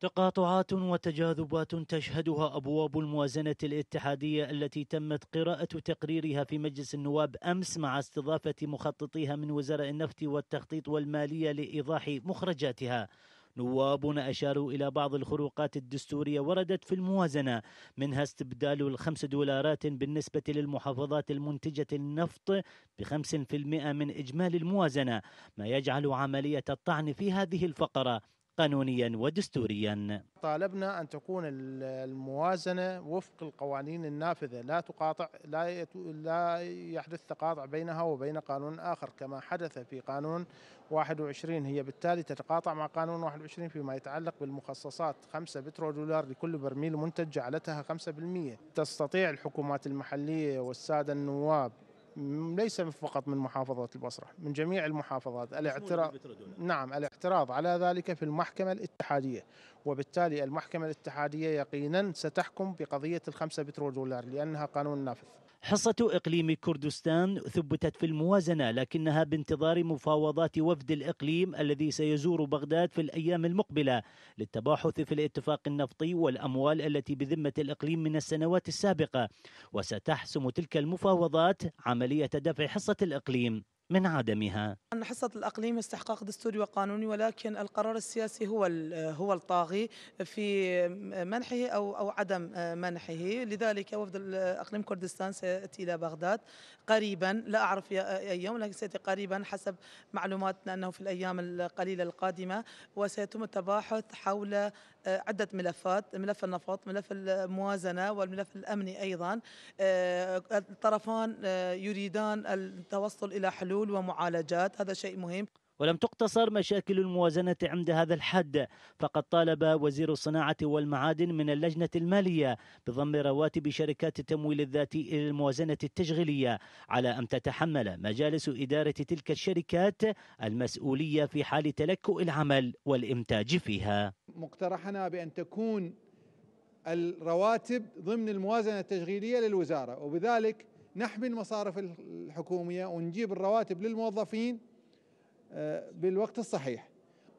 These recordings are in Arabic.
تقاطعات وتجاذبات تشهدها ابواب الموازنه الاتحاديه التي تمت قراءه تقريرها في مجلس النواب امس مع استضافه مخططيها من وزراء النفط والتخطيط والماليه لايضاح مخرجاتها نوابنا أشاروا إلى بعض الخروقات الدستورية وردت في الموازنة منها استبدال الخمس دولارات بالنسبة للمحافظات المنتجة النفط بخمس في المئة من إجمالي الموازنة ما يجعل عملية الطعن في هذه الفقرة قانونيا ودستوريا طالبنا أن تكون الموازنة وفق القوانين النافذة لا تقاطع لا لا يحدث تقاطع بينها وبين قانون آخر كما حدث في قانون 21 هي بالتالي تتقاطع مع قانون 21 فيما يتعلق بالمخصصات 5 بترول دولار لكل برميل منتج جعلتها 5% تستطيع الحكومات المحلية والسادة النواب ليس فقط من محافظة البصرة من جميع المحافظات الاعتراض نعم الاعتراض على ذلك في المحكمة الاتحادية وبالتالي المحكمة الاتحادية يقينا ستحكم بقضية الخمسة بترول دولار لأنها قانون نافذ حصة إقليم كردستان ثبتت في الموازنة لكنها بانتظار مفاوضات وفد الإقليم الذي سيزور بغداد في الأيام المقبلة للتباحث في الاتفاق النفطي والأموال التي بذمة الإقليم من السنوات السابقة وستحسم تلك المفاوضات عملية دفع حصة الإقليم من عدمها أن حصة الأقليم استحقاق دستوري وقانوني ولكن القرار السياسي هو هو الطاغي في منحه أو أو عدم منحه لذلك وفد الأقليم كردستان سيأتي إلى بغداد قريبا لا أعرف أي يوم لكن سيأتي قريبا حسب معلوماتنا أنه في الأيام القليلة القادمة وسيتم التباحث حول آه، عدة ملفات ملف النفط ملف الموازنة والملف الأمني أيضا آه، الطرفان آه، يريدان التوصل إلى حلول حلول ومعالجات هذا شيء مهم ولم تقتصر مشاكل الموازنة عند هذا الحد فقد طالب وزير الصناعة والمعادن من اللجنة المالية بضم رواتب شركات التمويل الذاتي إلى الموازنة التشغيلية على أن تتحمل مجالس إدارة تلك الشركات المسؤولية في حال تلكؤ العمل والإنتاج فيها مقترحنا بأن تكون الرواتب ضمن الموازنة التشغيلية للوزارة وبذلك نحمي المصارف الحكوميه ونجيب الرواتب للموظفين آه، بالوقت الصحيح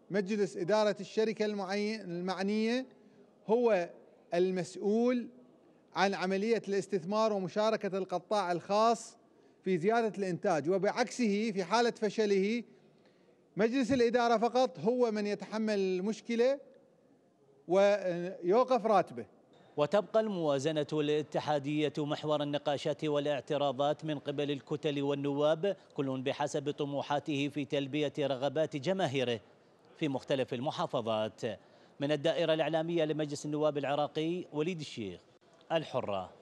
مجلس اداره الشركه المعين المعنيه هو المسؤول عن عمليه الاستثمار ومشاركه القطاع الخاص في زياده الانتاج وبعكسه في حاله فشله مجلس الاداره فقط هو من يتحمل المشكله ويوقف راتبه وتبقى الموازنة الاتحادية محور النقاشات والاعتراضات من قبل الكتل والنواب كل بحسب طموحاته في تلبية رغبات جماهيره في مختلف المحافظات من الدائرة الإعلامية لمجلس النواب العراقي وليد الشيخ الحرة